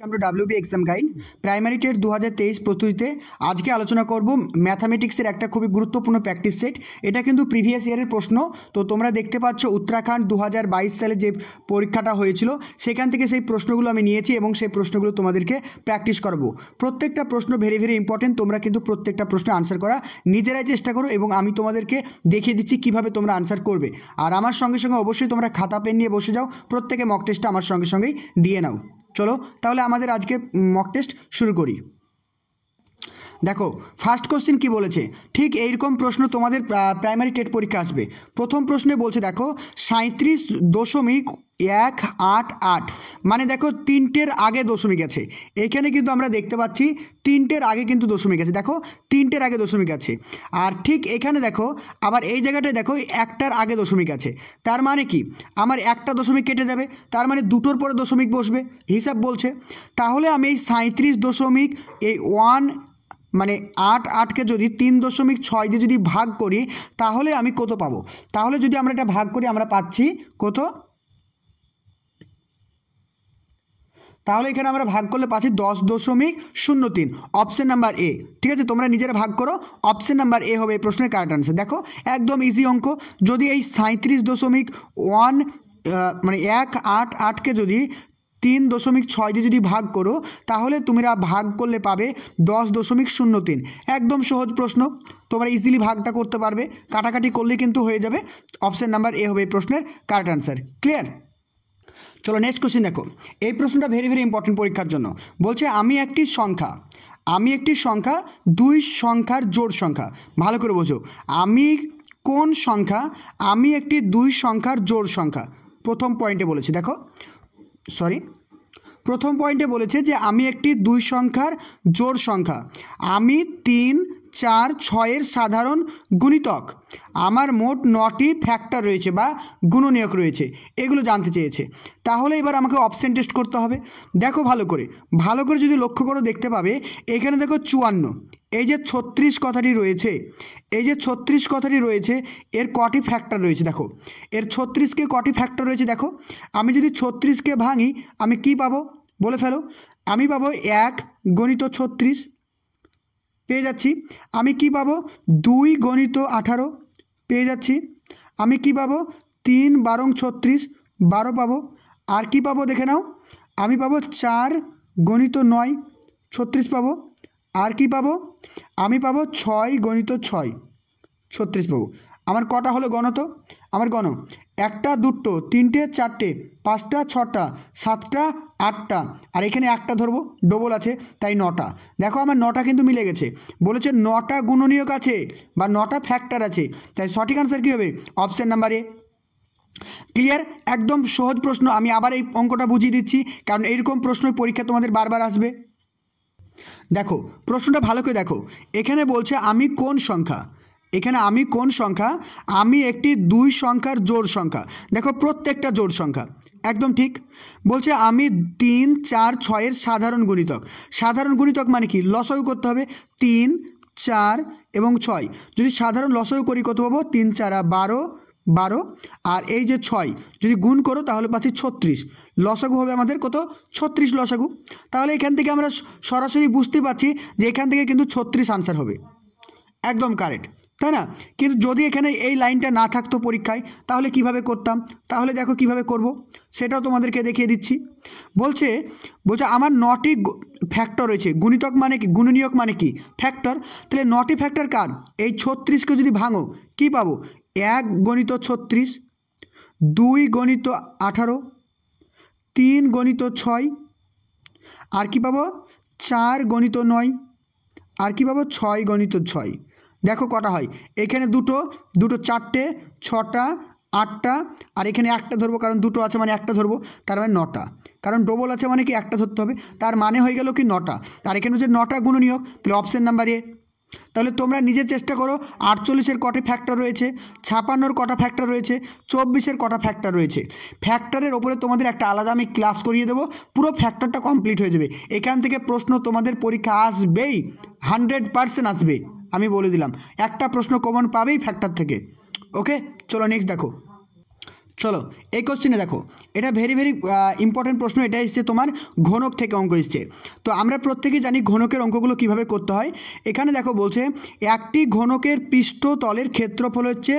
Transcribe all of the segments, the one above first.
Welcome to WB exam guide primary TET দু হাজার তেইশ প্রস্তুতিতে আজকে আলোচনা করব ম্যাথামেটিক্সের একটা খুবই গুরুত্বপূর্ণ প্র্যাকটিস সেট এটা কিন্তু প্রিভিয়াস ইয়ারের প্রশ্ন তো তোমরা দেখতে পাচ্ছ উত্তরাখণ্ড দু সালে যে পরীক্ষাটা হয়েছিল সেখান থেকে সেই প্রশ্নগুলো আমি নিয়েছি এবং সেই প্রশ্নগুলো তোমাদেরকে প্র্যাকটিস করব প্রত্যেকটা প্রশ্ন ভেরি ভেরি ইম্পর্টেন্ট তোমরা কিন্তু প্রত্যেকটা প্রশ্ন আনসার করা নিজেরাই চেষ্টা করো এবং আমি তোমাদেরকে দেখিয়ে দিচ্ছি কিভাবে তোমরা আনসার করবে আর আমার সঙ্গে সঙ্গে অবশ্যই তোমরা খাতা পেন নিয়ে বসে যাও প্রত্যেকে মক টেস্টটা আমার সঙ্গে সঙ্গেই দিয়ে নাও চলো তাহলে আমাদের আজকে মক টেস্ট শুরু করি দেখো ফার্স্ট কোশ্চেন কি বলেছে ঠিক এইরকম প্রশ্ন তোমাদের প্রাইমারি টেট পরীক্ষা আসবে প্রথম প্রশ্নে বলছে দেখো সাঁত্রিশ দশমিক এক আট আট মানে দেখো তিনটের আগে দশমিক আছে এখানে কিন্তু আমরা দেখতে পাচ্ছি তিনটের আগে কিন্তু দশমিক আছে দেখো তিনটের আগে দশমিক আছে আর ঠিক এখানে দেখো আবার এই জায়গাটায় দেখো একটার আগে দশমিক আছে তার মানে কি আমার একটা দশমিক কেটে যাবে তার মানে দুটোর পরে দশমিক বসবে হিসাব বলছে তাহলে আমি এই সাঁত্রিশ দশমিক এই ওয়ান মানে আট আটকে যদি তিন দশমিক ছয় দিয়ে যদি ভাগ করি তাহলে আমি কত পাবো তাহলে যদি আমরা এটা ভাগ করি আমরা পাচ্ছি কত তাহলে এখানে আমরা ভাগ করলে পাচ্ছি দশ দশমিক শূন্য তিন অপশান নাম্বার এ ঠিক আছে তোমরা নিজেরা ভাগ করো অপশান নাম্বার এ হবে এই প্রশ্নের কারেক্ট আনসার দেখো একদম ইজি অঙ্ক যদি এই সাঁত্রিশ দশমিক ওয়ান মানে এক আট আটকে যদি তিন দশমিক ছয় দিয়ে যদি ভাগ করো তাহলে তোমরা ভাগ করলে পাবে দশ দশমিক শূন্য তিন একদম সহজ প্রশ্ন তোমরা ইজিলি ভাগটা করতে পারবে কাটাকাটি করলে কিন্তু হয়ে যাবে অপশান নাম্বার এ হবে এই প্রশ্নের কারেক্ট আনসার ক্লিয়ার চলো নেক্সট কোশ্চেন দেখো এই প্রশ্নটা ভেরি ভেরি ইম্পর্টেন্ট পরীক্ষার জন্য বলছে আমি একটি সংখ্যা আমি একটি সংখ্যা দুই সংখ্যার জোড় সংখ্যা ভালো করে বোঝো আমি কোন সংখ্যা আমি একটি দুই সংখ্যার জোড় সংখ্যা প্রথম পয়েন্টে বলেছি দেখো সরি প্রথম পয়েন্টে বলেছে যে আমি একটি দুই সংখ্যার জোর সংখ্যা আমি তিন চার ছয়ের সাধারণ গুণিতক আমার মোট নটি ফ্যাক্টর রয়েছে বা গুণনীয়ক রয়েছে এগুলো জানতে চেয়েছে তাহলে এবার আমাকে অপশান টেস্ট করতে হবে দেখো ভালো করে ভালো করে যদি লক্ষ্য করো দেখতে পাবে এখানে দেখো চুয়ান্ন এই যে ছত্রিশ কথাটি রয়েছে এই যে ছত্রিশ কথাটি রয়েছে এর কটি ফ্যাক্টর রয়েছে দেখো এর ছত্রিশকে কটি ফ্যাক্টর রয়েছে দেখো আমি যদি ছত্রিশকে ভাঙি আমি কি পাবো বলে ফেলো আমি পাবো এক গণিত ছত্রিশ পেয়ে যাচ্ছি আমি কি পাবো দুই গণিত আঠারো পেয়ে যাচ্ছি আমি কি পাবো তিন বারং ছত্রিশ বারো পাবো আর কি পাবো দেখে নাও আমি পাবো চার গণিত নয় ছত্রিশ পাবো আর কি পাবো আমি পাবো ছয় গণিত ছয় ছত্রিশ পাবো আমার কটা হলো গণত আমার গণ একটা দুটো তিনটে চারটে পাঁচটা ছটা সাতটা আটটা আর এখানে একটা ধরবো ডবল আছে তাই নটা দেখো আমার নটা কিন্তু মিলে গেছে বলেছে নটা গুণনীয়ক আছে বা নটা ফ্যাক্টর আছে তাই সঠিক আনসার কী হবে অপশান নাম্বার এ ক্লিয়ার একদম সহজ প্রশ্ন আমি আবার এই অঙ্কটা বুঝিয়ে দিচ্ছি কারণ এইরকম প্রশ্নই পরীক্ষা তোমাদের বারবার আসবে দেখো প্রশ্নটা ভালো করে দেখো এখানে বলছে আমি কোন সংখ্যা এখানে আমি কোন সংখ্যা আমি একটি দুই সংখ্যার জোর সংখ্যা দেখো প্রত্যেকটা জোর সংখ্যা একদম ঠিক বলছে আমি তিন চার ছয়ের সাধারণ গুণিতক সাধারণ গুণিতক মানে কি লসও করতে হবে তিন চার এবং ছয় যদি সাধারণ লসও করি কত পাবো তিন চারা বারো বারো আর এই যে ছয় যদি গুণ করো তাহলে পাচ্ছি ছত্রিশ লসাগু হবে আমাদের কত ছত্রিশ লসাগু তাহলে এখান থেকে আমরা সরাসরি বুঝতে পারছি যে এখান থেকে কিন্তু ছত্রিশ আনসার হবে একদম কারেক্ট তাই না কিন্তু যদি এখানে এই লাইনটা না থাকতো পরীক্ষায় তাহলে কিভাবে করতাম তাহলে দেখো কিভাবে করব। সেটাও তোমাদেরকে দেখিয়ে দিচ্ছি বলছে বলছে আমার নটি ফ্যাক্টর রয়েছে গুণিতক মানে কি গুণনীয়ক মানে কি ফ্যাক্টর তাহলে নটি ফ্যাক্টর কার এই ছত্রিশকে যদি ভাঙো কি পাবো এক গণিত ছত্রিশ দুই গণিত আঠারো তিন গণিত ছয় আর কি পাবো চার গণিত নয় আর কি পাবো ছয় গণিত ছয় দেখো কটা হয় এখানে দুটো দুটো চারটে ছটা আটটা আর এখানে একটা ধরবো কারণ দুটো আছে মানে একটা ধরবো তার মানে নটা কারণ ডবল আছে মানে কি একটা ধরতে হবে তার মানে হয়ে গেল কি নটা আর এখানে হচ্ছে নটা গুণনীয়ক তাহলে অপশান নাম্বার এ তাহলে তোমরা নিজে চেষ্টা করো আটচল্লিশের কটা ফ্যাক্টর রয়েছে ছাপান্নর কটা ফ্যাক্টর রয়েছে চব্বিশের কটা ফ্যাক্টর রয়েছে ফ্যাক্টরের ওপরে তোমাদের একটা আলাদা আমি ক্লাস করিয়ে দেবো পুরো ফ্যাক্টরটা কমপ্লিট হয়ে যাবে এখান থেকে প্রশ্ন তোমাদের পরীক্ষা আসবেই হান্ড্রেড পারসেন্ট আসবে আমি বলে দিলাম একটা প্রশ্ন কমন পাবেই ফ্যাক্টর থেকে ওকে চলো নেক্সট দেখো চলো এই কোশ্চেনে দেখো এটা ভেরি ভেরি ইম্পর্টেন্ট প্রশ্ন এটা এসছে তোমার ঘনক থেকে অঙ্ক এসছে তো আমরা প্রত্যেকেই জানি ঘনকের অঙ্কগুলো কিভাবে করতে হয় এখানে দেখো বলছে একটি ঘনকের পৃষ্ঠতলের ক্ষেত্রফল হচ্ছে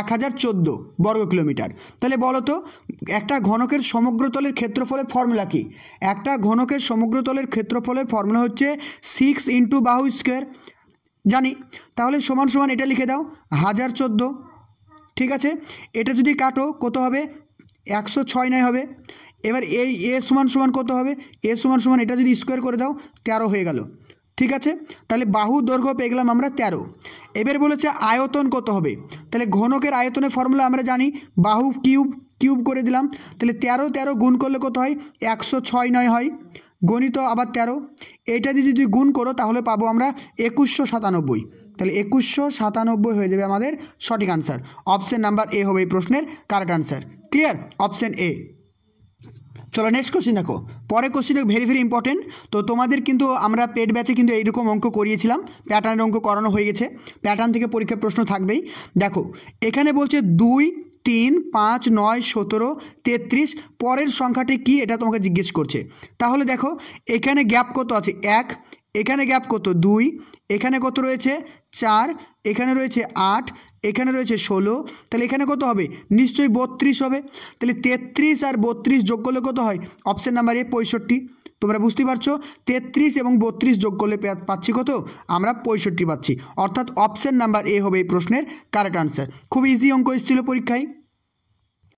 এক হাজার চোদ্দো বর্গ কিলোমিটার তাহলে বলো তো একটা ঘনকের সমগ্রতলের ক্ষেত্রফলের ফর্মুলা কি একটা ঘনকের সমগ্রতলের ক্ষেত্রফলের ফর্মুলা হচ্ছে সিক্স ইন্টু বাহু স্কোয়ার জানি তাহলে সমান সমান এটা লিখে দাও হাজার চোদ্দো ঠিক আছে এটা যদি কাটো কত হবে একশো ছয় নয় হবে এবার এই এ সমান সমান কত হবে এ সমান সমান এটা যদি স্কোয়ার করে দাও তেরো হয়ে গেল ঠিক আছে তাহলে বাহু দৈর্ঘ্য পেয়ে গেলাম আমরা তেরো এবার বলেছে আয়তন কত হবে তাহলে ঘনকের আয়তনের ফর্মুলা আমরা জানি বাহু কিউব কিউব করে দিলাম তাহলে তেরো তেরো গুণ করলে কত হয় একশো ছয় নয় হয় গণিত আবার তেরো এইটা দিয়ে যদি গুণ করো তাহলে পাবো আমরা একুশশো সাতানব্বই তাহলে একুশশো সাতানব্বই হয়ে যাবে আমাদের সঠিক আনসার অপশান নাম্বার এ হবে এই প্রশ্নের correct answer clear option A চলো নেক্সট কোশ্চিন দেখো পরে কোশ্চিন ভেরি ভেরি ইম্পর্টেন্ট তো তোমাদের কিন্তু আমরা পেট ব্যাচে কিন্তু এইরকম অঙ্ক করিয়েছিলাম প্যাটার্নের অঙ্ক করানো হয়ে গেছে প্যাটার্ন থেকে পরীক্ষার প্রশ্ন থাকবেই দেখো এখানে বলছে দুই তিন পাঁচ নয় সতেরো তেত্রিশ পরের সংখ্যাটি কি এটা তোমাকে জিজ্ঞেস করছে তাহলে দেখো এখানে গ্যাপ কত আছে এক এখানে গ্যাপ কত দুই এখানে কত রয়েছে চার এখানে রয়েছে আট এখানে রয়েছে ষোলো তাহলে এখানে কত হবে নিশ্চয়ই বত্রিশ হবে তাহলে তেত্রিশ আর বত্রিশ যোগ করলে কত হয় অপশান নাম্বার এ পঁয়ষট্টি তোমরা বুঝতে পারছো তেত্রিশ এবং বত্রিশ যোগ করলে পাচ্ছি কত আমরা পঁয়ষট্টি পাচ্ছি অর্থাৎ অপশান নাম্বার এ হবে এই প্রশ্নের কারেক্ট আনসার খুব ইজি অঙ্ক এসেছিলো পরীক্ষায়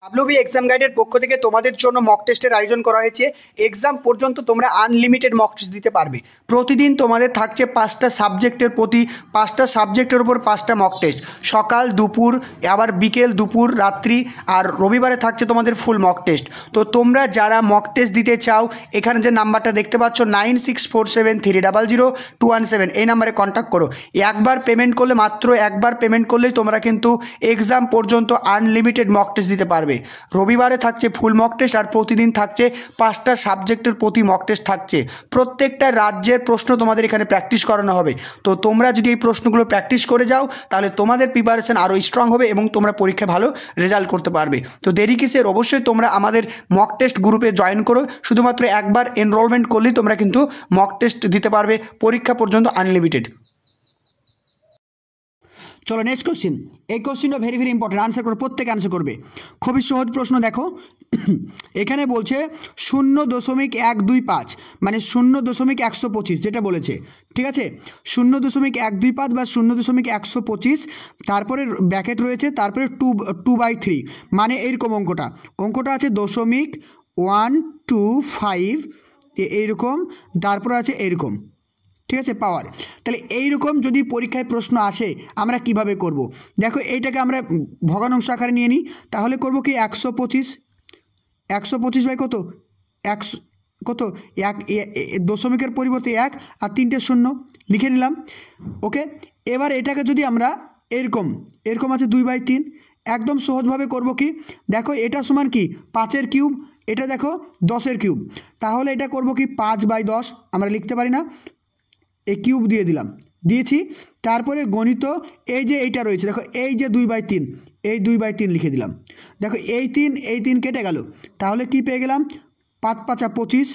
ডাব্লিউবি এক্সাম গাইডের পক্ষ থেকে তোমাদের জন্য মক টেস্টের আয়োজন করা হয়েছে এক্সাম পর্যন্ত তোমরা আনলিমিটেড মক টেস্ট দিতে পারবে প্রতিদিন তোমাদের থাকছে পাঁচটা সাবজেক্টের প্রতি পাঁচটা সাবজেক্টের ওপর পাঁচটা মক টেস্ট সকাল দুপুর আবার বিকেল দুপুর রাত্রি আর রবিবারে থাকছে তোমাদের ফুল মক টেস্ট তো তোমরা যারা মক টেস্ট দিতে চাও এখানে যে নাম্বারটা দেখতে পাচ্ছ nine six four seven three double zero two one seven এই নাম্বারে কন্ট্যাক্ট করো একবার পেমেন্ট করলে মাত্র একবার পেমেন্ট করলেই তোমরা কিন্তু এক্সাম পর্যন্ত আনলিমিটেড মক টেস্ট দিতে পারবে হবে রবিবারে থাকছে ফুল মক টেস্ট আর প্রতিদিন থাকছে পাঁচটা সাবজেক্টের প্রতি মক টেস্ট থাকছে প্রত্যেকটা রাজ্যের প্রশ্ন তোমাদের এখানে প্র্যাকটিস করানো হবে তো তোমরা যদি এই প্রশ্নগুলো প্র্যাকটিস করে যাও তাহলে তোমাদের প্রিপারেশান আরও স্ট্রং হবে এবং তোমরা পরীক্ষায় ভালো রেজাল্ট করতে পারবে তো দেরি কিসের অবশ্যই তোমরা আমাদের মক টেস্ট গ্রুপে জয়েন করো শুধুমাত্র একবার এনরোলমেন্ট করলেই তোমরা কিন্তু মক টেস্ট দিতে পারবে পরীক্ষা পর্যন্ত আনলিমিটেড চলো নেক্সট কোশ্চিন এই কোশ্চিনটা ভেরি ভেরি ইম্পর্টেন্ট আনসার করো প্রত্যেকে আনসার করবে খুবই সহজ প্রশ্ন দেখো এখানে বলছে শূন্য দশমিক এক দুই পাঁচ মানে শূন্য দশমিক একশো পঁচিশ যেটা বলেছে ঠিক আছে শূন্য দশমিক এক দুই পাঁচ বা শূন্য দশমিক একশো পঁচিশ তারপরে ব্যাকেট রয়েছে তারপরে টু টু বাই থ্রি মানে এইরকম অঙ্কটা অঙ্কটা আছে দশমিক ওয়ান টু ফাইভ এইরকম তারপরে আছে এরকম ঠিক আছে পাওয়ার তাহলে এই রকম যদি পরীক্ষায় প্রশ্ন আসে আমরা কিভাবে করব। দেখো এইটাকে আমরা অংশ আকারে নিয়ে নিই তাহলে করব কি একশো পঁচিশ একশো পঁচিশ বাই কত একশো কত এক দশমিকের পরিবর্তে এক আর তিনটে শূন্য লিখে নিলাম ওকে এবার এটাকে যদি আমরা এরকম এরকম আছে দুই বাই তিন একদম সহজভাবে করব কি দেখো এটা সমান কি পাঁচের কিউব এটা দেখো দশের কিউব তাহলে এটা করব কি পাঁচ বাই দশ আমরা লিখতে পারি না এই কিউব দিয়ে দিলাম দিয়েছি তারপরে গণিত এই যে এইটা রয়েছে দেখো এই যে দুই বাই তিন এই দুই বাই তিন লিখে দিলাম দেখো এই তিন এই তিন কেটে গেল তাহলে কি পেয়ে গেলাম পাঁচ পাঁচা পঁচিশ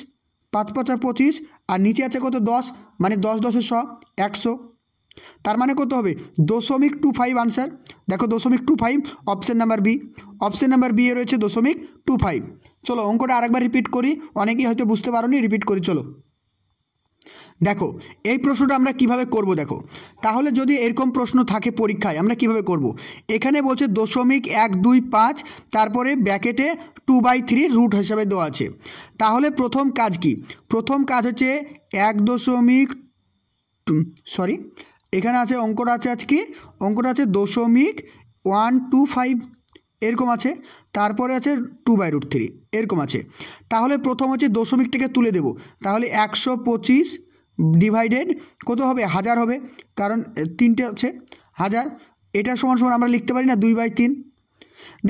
পাঁচ পাঁচা পঁচিশ আর নিচে আছে কত দশ মানে দশ দশের শ একশো তার মানে কত হবে দশমিক টু ফাইভ আনসার দেখো দশমিক two five option number B option number B এ রয়েছে দশমিক টু ফাইভ চলো অঙ্কটা আরেকবার রিপিট করি অনেকেই হয়তো বুঝতে পারো রিপিট করি চলো দেখো এই প্রশ্নটা আমরা কিভাবে করব দেখো তাহলে যদি এরকম প্রশ্ন থাকে পরীক্ষায় আমরা কিভাবে করব। এখানে বলছে দশমিক এক দুই পাঁচ তারপরে ব্যাকেটে টু বাই থ্রি রুট হিসাবে দেওয়া আছে তাহলে প্রথম কাজ কি প্রথম কাজ হচ্ছে এক দশমিক সরি এখানে আছে অঙ্কটা আছে আজকে অঙ্কটা আছে দশমিক ওয়ান টু ফাইভ এরকম আছে তারপরে আছে টু বাই রুট থ্রি এরকম আছে তাহলে প্রথম হচ্ছে দশমিকটাকে তুলে দেব তাহলে একশো পঁচিশ ডিভাইডেড কত হবে হাজার হবে কারণ তিনটে আছে হাজার এটা সমান সমান আমরা লিখতে পারি না দুই বাই তিন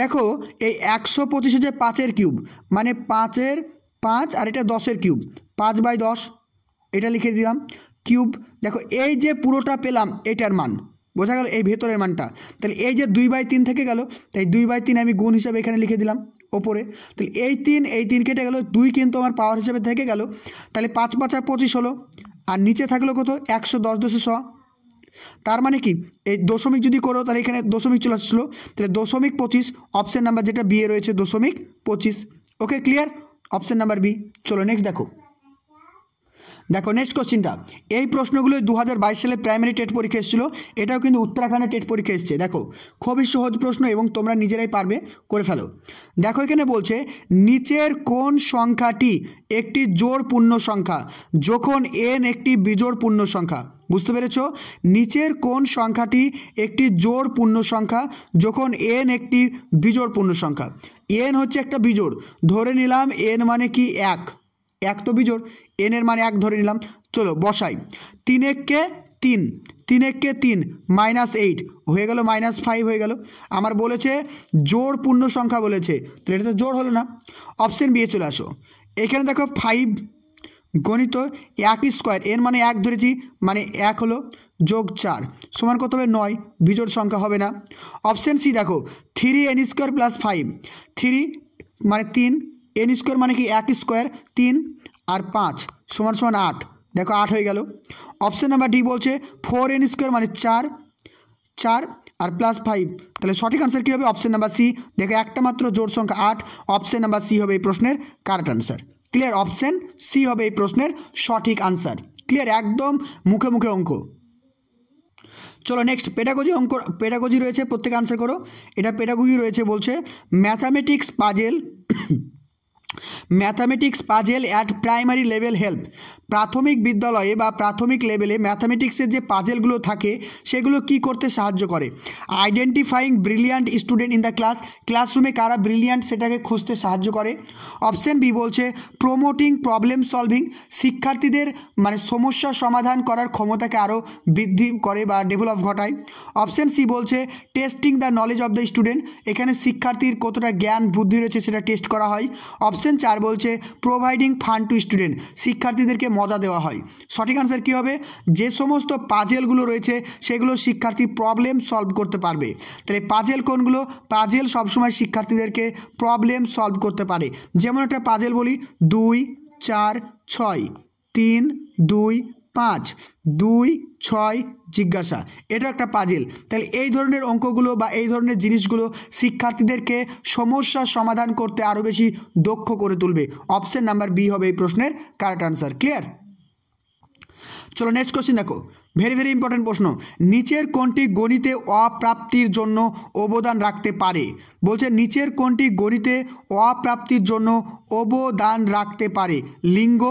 দেখো এই একশো পঁচিশ হচ্ছে পাঁচের কিউব মানে পাঁচের পাঁচ আর এটা দশের কিউব পাঁচ বাই দশ এটা লিখে দিলাম কিউব দেখো এই যে পুরোটা পেলাম এটার মান বোঝা গেল এই ভেতরের মানটা তাহলে এই যে দুই বাই তিন থেকে গেল তাই দুই বাই তিন আমি গুণ হিসাবে এখানে লিখে দিলাম ওপরে তাহলে এই তিন এই তিন কেটে গেল দুই কিন্তু আমার পাওয়ার হিসাবে থেকে গেল তাহলে পাঁচ পাঁচ আর পঁচিশ হলো আর নিচে থাকলো কত একশো দশ দশে শ তার মানে কি এই দশমিক যদি করো তাহলে এখানে দশমিক চলে আসছিলো তাহলে দশমিক পঁচিশ অপশান নাম্বার যেটা বিয়ে রয়েছে দশমিক পঁচিশ okay clear option number B চলো নেক্সট দেখো দেখো নেক্সট কোশ্চিনটা এই প্রশ্নগুলোই দু সালে প্রাইমারি টেট পরীক্ষা এসেছিলো এটাও কিন্তু উত্তরাখণ্ডে টেট পরীক্ষা এসছে দেখো খুবই সহজ প্রশ্ন এবং তোমরা নিজেরাই পারবে করে ফেলো দেখো এখানে বলছে নিচের কোন সংখ্যাটি একটি জোড় পূর্ণ সংখ্যা যখন এন একটি বিজোড় পূর্ণ সংখ্যা বুঝতে পেরেছ নিচের কোন সংখ্যাটি একটি জোড় পূর্ণ সংখ্যা যখন এন একটি বিজোড় পূর্ণ সংখ্যা এন হচ্ছে একটা বিজোড় ধরে নিলাম এন মানে কি এক এক তো বিজোড় এনের মানে এক ধরে নিলাম চলো বসাই তিন এককে তিন তিন এককে তিন মাইনাস এইট হয়ে গেল মাইনাস ফাইভ হয়ে গেল আমার বলেছে জোড় পূর্ণ সংখ্যা বলেছে তাহলে এটা তো জোড় হলো না অপশান বিয়ে চলে আসো এখানে দেখো ফাইভ গণিত এক স্কোয়ার এর মানে এক ধরেছি মানে এক হলো যোগ চার সমান কত হবে নয় বিজোড় সংখ্যা হবে না অপশান সি দেখো three N square plus five three মানে তিন এন স্কোয়ার মানে কি এক স্কোয়ার তিন আর পাঁচ সমান সমান আট দেখো আট হয়ে গেল অপশান নাম্বার ডি বলছে ফোর এন স্কোয়ার মানে চার চার আর প্লাস ফাইভ তাহলে সঠিক আনসার কী হবে অপশান নাম্বার সি দেখো একটা মাত্র জোর সংখ্যা আট অপশান নাম্বার সি হবে এই প্রশ্নের correct answer clear option C হবে এই প্রশ্নের সঠিক আনসার ক্লিয়ার একদম মুখে মুখে অঙ্ক চলো নেক্সট পেডাগজি অঙ্ক পেডাগজি রয়েছে প্রত্যেক আনসার করো এটা পেডাগজি রয়েছে বলছে mathematics puzzle mathematics puzzle at primary level help প্রাথমিক বিদ্যালয়ে বা প্রাথমিক লেভেলে ম্যাথামেটিক্সের যে পাজেলগুলো থাকে সেগুলো কি করতে সাহায্য করে identifying brilliant student in the class ক্লাসরুমে কারা ব্রিলিয়ান্ট সেটাকে খুঁজতে সাহায্য করে অপশান বি বলছে প্রোমোটিং প্রবলেম সলভিং শিক্ষার্থীদের মানে সমস্যা সমাধান করার ক্ষমতাকে আরও বৃদ্ধি করে বা ডেভেলপ ঘটায় অপশান সি বলছে testing the knowledge of the student এখানে শিক্ষার্থীর কতটা জ্ঞান বুদ্ধি রয়েছে সেটা টেস্ট করা হয় অপশন চার বলছে প্রোভাইডিং ফান্ড টু স্টুডেন্ট শিক্ষার্থীদেরকে মজা দেওয়া হয় সঠিক আনসার কী হবে যে সমস্ত পাজেলগুলো রয়েছে সেগুলো শিক্ষার্থী প্রবলেম সলভ করতে পারবে তাহলে পাজেল কোনগুলো পাজেল সবসময় শিক্ষার্থীদেরকে প্রবলেম সলভ করতে পারে যেমন একটা পাজেল বলি দুই চার ছয় তিন দুই পাঁচ দুই ছয় জিজ্ঞাসা এটা একটা পাজিল তাহলে এই ধরনের অঙ্কগুলো বা এই ধরনের জিনিসগুলো শিক্ষার্থীদেরকে সমস্যা সমাধান করতে আরও বেশি দক্ষ করে তুলবে অপশান নাম্বার বি হবে এই প্রশ্নের কারেক্ট আনসার ক্লিয়ার চলো নেক্সট কোশ্চেন দেখো ভেরি ভেরি ইম্পর্টেন্ট প্রশ্ন নিচের কোনটি গণিতে অপ্রাপ্তির জন্য অবদান রাখতে পারে বলছে নিচের কোনটি গণিতে অপ্রাপ্তির জন্য অবদান রাখতে পারে লিঙ্গ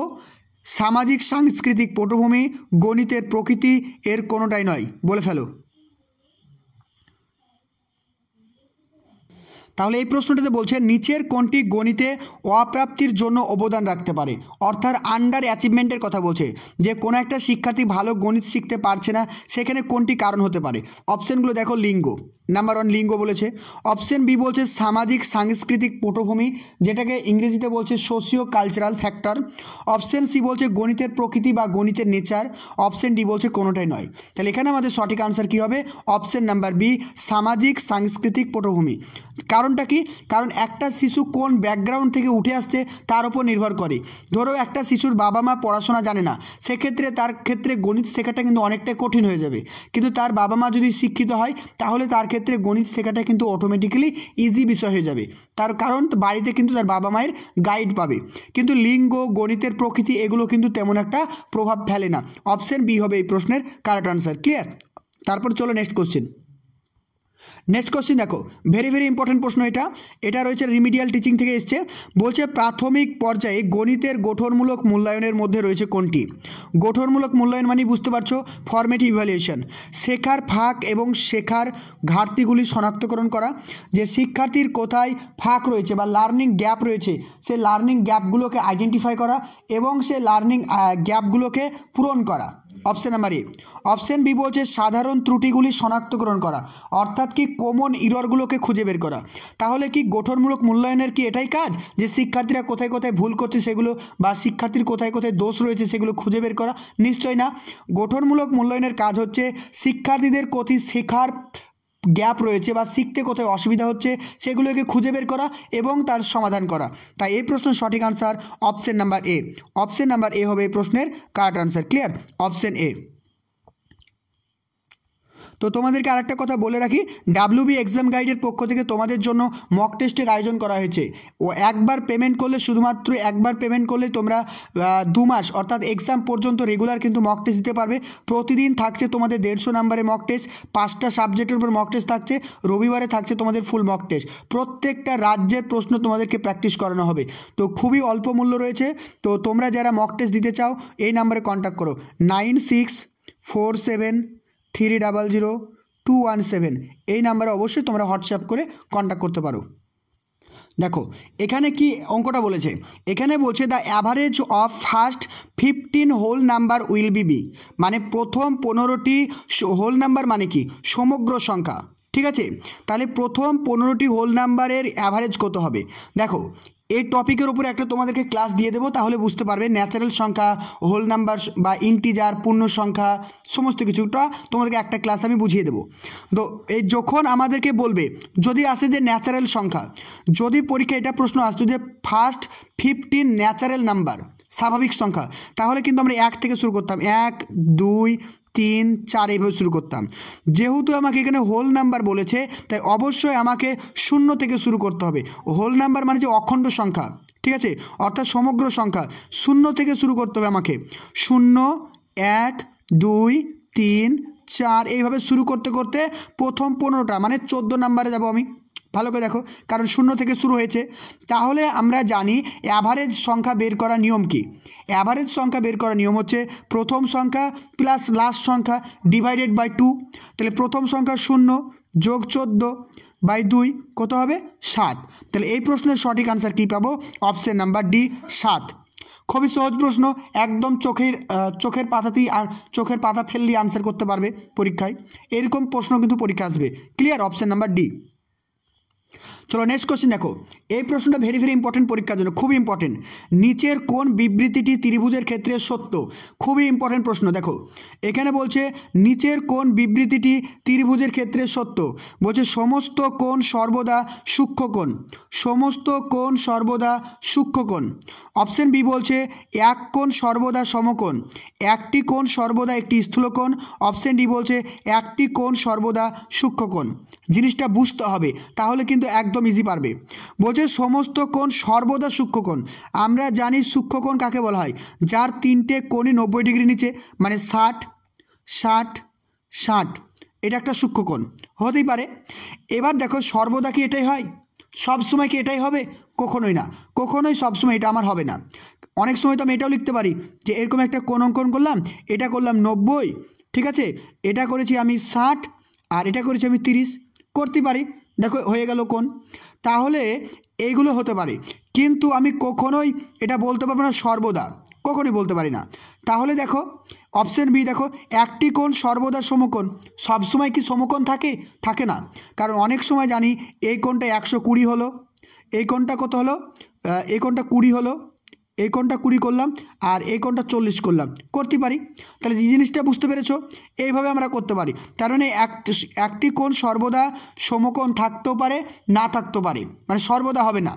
সামাজিক সাংস্কৃতিক পটভূমি গণিতের প্রকৃতি এর কোনোটাই নয় বলে ফেলো তাহলে এই প্রশ্নটিতে বলছে নিচের কোনটি গণিতে অপ্রাপ্তির জন্য অবদান রাখতে পারে অর্থাৎ আন্ডার অ্যাচিভমেন্টের কথা বলছে যে কোনো একটা শিক্ষার্থী ভালো গণিত শিখতে পারছে না সেখানে কোনটি কারণ হতে পারে অপশানগুলো দেখো লিঙ্গ নাম্বার ওয়ান লিঙ্গ বলেছে অপশান বি বলছে সামাজিক সাংস্কৃতিক পটভূমি যেটাকে ইংরেজিতে বলছে socio cultural factor option C বলছে গণিতের প্রকৃতি বা গণিতের নেচার অপশান ডি বলছে কোনোটাই নয় তাহলে এখানে আমাদের সঠিক আনসার কী হবে অপশান নাম্বার বি সামাজিক সাংস্কৃতিক পটভূমি কারণ কারণটা কি কারণ একটা শিশু কোন ব্যাকগ্রাউন্ড থেকে উঠে আসছে তার উপর নির্ভর করে ধরো একটা শিশুর বাবা মা পড়াশোনা জানে না সেক্ষেত্রে তার ক্ষেত্রে গণিত শেখাটা কিন্তু অনেকটাই কঠিন হয়ে যাবে কিন্তু তার বাবা মা যদি শিক্ষিত হয় তাহলে তার ক্ষেত্রে গণিত শেখাটা কিন্তু অটোমেটিক্যালি ইজি বিষয় হয়ে যাবে তার কারণ বাড়িতে কিন্তু তার বাবা মায়ের গাইড পাবে কিন্তু লিঙ্গ গণিতের প্রকৃতি এগুলো কিন্তু তেমন একটা প্রভাব ফেলে না অপশন বি হবে এই প্রশ্নের কারেক্ট আনসার ক্লিয়ার তারপর চলো নেক্সট কোশ্চেন নেক্সট কোশ্চিন দেখো ভেরি ভেরি ইম্পর্টেন্ট প্রশ্ন এটা এটা রয়েছে রিমিডিয়াল টিচিং থেকে এসছে বলছে প্রাথমিক পর্যায়ে গণিতের গঠনমূলক মূল্যায়নের মধ্যে রয়েছে কোনটি গঠনমূলক মূল্যায়ন মানে বুঝতে পারছো ফর্মেটিভ ইভ্যালুয়েশন শেখার ফাঁক এবং শেখার ঘাটতিগুলি শনাক্তকরণ করা যে শিক্ষার্থীর কোথায় ফাঁক রয়েছে বা লার্নিং গ্যাপ রয়েছে সে লার্নিং গ্যাপগুলোকে আইডেন্টিফাই করা এবং সে লার্নিং গ্যাপগুলোকে পূরণ করা option number A option B বলছে সাধারণ ত্রুটিগুলি শনাক্তকরণ করা অর্থাৎ কি কমন ইররগুলোকে খুঁজে বের করা তাহলে কি গঠনমূলক মূল্যায়নের কি এটাই কাজ যে শিক্ষার্থীরা কোথায় কোথায় ভুল করছে সেগুলো বা শিক্ষার্থীর কোথায় কোথায় দোষ রয়েছে সেগুলো খুঁজে বের করা নিশ্চয় না গঠনমূলক মূল্যায়নের কাজ হচ্ছে শিক্ষার্থীদের কথি শেখার গ্যাপ রয়েছে বা শিখতে কোথায় অসুবিধা হচ্ছে সেগুলোকে খুঁজে বের করা এবং তার সমাধান করা তাই এই প্রশ্নের সঠিক answer option number A option number A হবে এই প্রশ্নের correct answer clear option A তো তোমাদেরকে আরেকটা কথা বলে রাখি বি এক্সাম গাইডের পক্ষ থেকে তোমাদের জন্য মক টেস্টের আয়োজন করা হয়েছে ও একবার পেমেন্ট করলে শুধুমাত্র একবার পেমেন্ট করলে তোমরা দু মাস অর্থাৎ এক্সাম পর্যন্ত রেগুলার কিন্তু মক টেস্ট দিতে পারবে প্রতিদিন থাকছে তোমাদের দেড়শো নাম্বারে মক টেস্ট পাঁচটা সাবজেক্টের উপর মক টেস্ট থাকছে রবিবারে থাকছে তোমাদের ফুল মক টেস্ট প্রত্যেকটা রাজ্যের প্রশ্ন তোমাদেরকে প্র্যাকটিস করানো হবে তো খুবই অল্প মূল্য রয়েছে তো তোমরা যারা মক টেস্ট দিতে চাও এই নাম্বারে কন্ট্যাক্ট করো nine six four seven three double zero two one seven এই নাম্বারে অবশ্যই তোমরা হোয়াটসঅ্যাপ করে কন্ট্যাক্ট করতে পারো দেখো এখানে কি অঙ্কটা বলেছে এখানে বলছে the average of first fifteen whole number will be B B প্রথম পনেরোটি হোল নাম্বার মানে কি সমগ্র সংখ্যা ঠিক আছে তাহলে প্রথম পনেরোটি হোল নাম্বারের অ্যাভারেজ কত হবে দেখো এই টপিকের উপর একটা তোমাদেরকে ক্লাস দিয়ে দেবো তাহলে বুঝতে পারবে ন্যাচারাল সংখ্যা হোল নাম্বার বা ইন্টিজার পূর্ণ সংখ্যা সমস্ত কিছুটা তোমাদেরকে একটা ক্লাস আমি বুঝিয়ে দেবো তো এই যখন আমাদেরকে বলবে যদি আসে যে ন্যাচারাল সংখ্যা যদি পরীক্ষা এটা প্রশ্ন আসতো যে ফার্স্ট ফিফটিন ন্যাচারাল নাম্বার স্বাভাবিক সংখ্যা তাহলে কিন্তু আমরা এক থেকে শুরু করতাম এক দুই তিন চার এইভাবে শুরু করতাম যেহেতু আমাকে এখানে হোল নাম্বার বলেছে তাই অবশ্যই আমাকে শূন্য থেকে শুরু করতে হবে হোল নাম্বার মানে যে অখণ্ড সংখ্যা ঠিক আছে অর্থাৎ সমগ্র সংখ্যা শূন্য থেকে শুরু করতে হবে আমাকে শূন্য এক দুই তিন চার এইভাবে শুরু করতে করতে প্রথম পনেরোটা মানে চোদ্দো নাম্বারে যাব আমি ভালো করে দেখো কারণ শূন্য থেকে শুরু হয়েছে তাহলে আমরা জানি অ্যাভারেজ সংখ্যা বের করার নিয়ম কি অ্যাভারেজ সংখ্যা বের করার নিয়ম হচ্ছে প্রথম সংখ্যা প্লাস লাস্ট সংখ্যা ডিভাইডেড বাই টু তাহলে প্রথম সংখ্যা শূন্য যোগ চোদ্দ বাই দুই কত হবে সাত তাহলে এই প্রশ্নের সঠিক আনসার কী পাবো অপশান নাম্বার ডি সাত খুবই সহজ প্রশ্ন একদম চোখের চোখের পাতাতেই চোখের পাতা ফেললেই আনসার করতে পারবে পরীক্ষায় এরকম প্রশ্ন কিন্তু পরীক্ষা আসবে ক্লিয়ার অপশান নাম্বার ডি চলো নেক্সট কোশ্চেন দেখো এই প্রশ্নটা ভেরি ভেরি ইম্পর্টেন্ট পরীক্ষার জন্য খুব ইম্পর্টেন্ট নিচের কোন বিবৃতিটি ত্রিভুজের ক্ষেত্রে সত্য খুবই ইম্পর্টেন্ট প্রশ্ন দেখো এখানে বলছে নিচের কোন বিবৃতিটি ত্রিভুজের ক্ষেত্রে সত্য বলছে সমস্ত কোণ সর্বদা সূক্ষ্মকোণ সমস্ত কোণ সর্বদা সূক্ষ্মকোণ অপশন বি বলছে এক কোণ সর্বদা সমকোণ একটি কোণ সর্বদা একটি স্থূলকোণ অপশন ডি বলছে একটি কোণ সর্বদা সূক্ষ্মকোণ জিনিসটা বুঝতে হবে তাহলে কিন্তু একদম একদম ইজি পারবে বলছে সমস্ত কোণ সর্বদা সূক্ষ্মকোণ আমরা জানি সূক্ষ্মকোণ কাকে বলা হয় যার তিনটে কোণই নব্বই ডিগ্রি নিচে মানে ষাট ষাট ষাট এটা একটা সূক্ষ্মকোণ হতেই পারে এবার দেখো সর্বদা কি এটাই হয় সব সময় কি এটাই হবে কখনোই না কখনোই সব সময় এটা আমার হবে না অনেক সময় তো আমি এটাও লিখতে পারি যে এরকম একটা কোণ অঙ্কন করলাম এটা করলাম নব্বই ঠিক আছে এটা করেছি আমি ষাট আর এটা করেছি আমি তিরিশ করতে পারি দেখো হয়ে গেল কোন তাহলে এইগুলো হতে পারে কিন্তু আমি কখনোই এটা বলতে পারবো না সর্বদা কখনোই বলতে পারি না তাহলে দেখো অপশন বি দেখো একটি কোন সর্বদা সমকোণ সবসময় কি সমকোণ থাকে থাকে না কারণ অনেক সময় জানি এই কোনটা একশো কুড়ি হলো এই কোনটা কত হলো এই কোনটা কুড়ি হলো এই কোণটা কুড়ি করলাম আর এই কোণটা চল্লিশ করলাম করতে পারি তাহলে যে জিনিসটা বুঝতে পেরেছ এইভাবে আমরা করতে পারি তার মানে এক একটি কোণ সর্বদা সমকোণ থাকতেও পারে না থাকতেও পারে মানে সর্বদা হবে না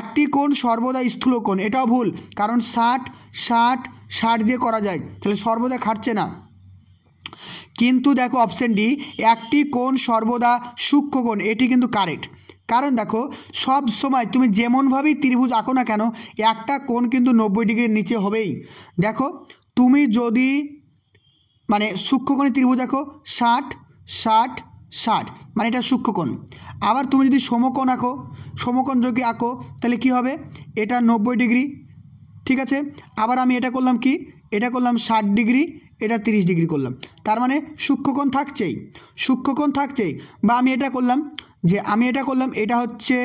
একটি কোণ সর্বদা স্থূলকোণ এটাও ভুল কারণ ষাট ষাট ষাট দিয়ে করা যায় তাহলে সর্বদা খাটছে না কিন্তু দেখো অপশান ডি একটি কোণ সর্বদা সূক্ষ্ম কোণ এটি কিন্তু কারেক্ট কারণ দেখো সব সময় তুমি যেমনভাবেই ত্রিভুজ আঁকো না কেন একটা কোণ কিন্তু নব্বই ডিগ্রির নিচে হবেই দেখো তুমি যদি মানে সূক্ষ্মকোণে ত্রিভুজ আঁকো ষাট ষাট ষাট মানে এটা সূক্ষ্মকোণ আবার তুমি যদি সমকোণ আঁকো সমকোণ যদি আঁকো তাহলে কি হবে এটা নব্বই ডিগ্রি ঠিক আছে আবার আমি এটা করলাম কি এটা করলাম ষাট ডিগ্রি এটা 30 ডিগ্রি করলাম তার মানে সূক্ষ্মকোণ থাকছেই সূক্ষ্মকোণ থাকছেই বা আমি এটা করলাম যে আমি এটা করলাম এটা হচ্ছে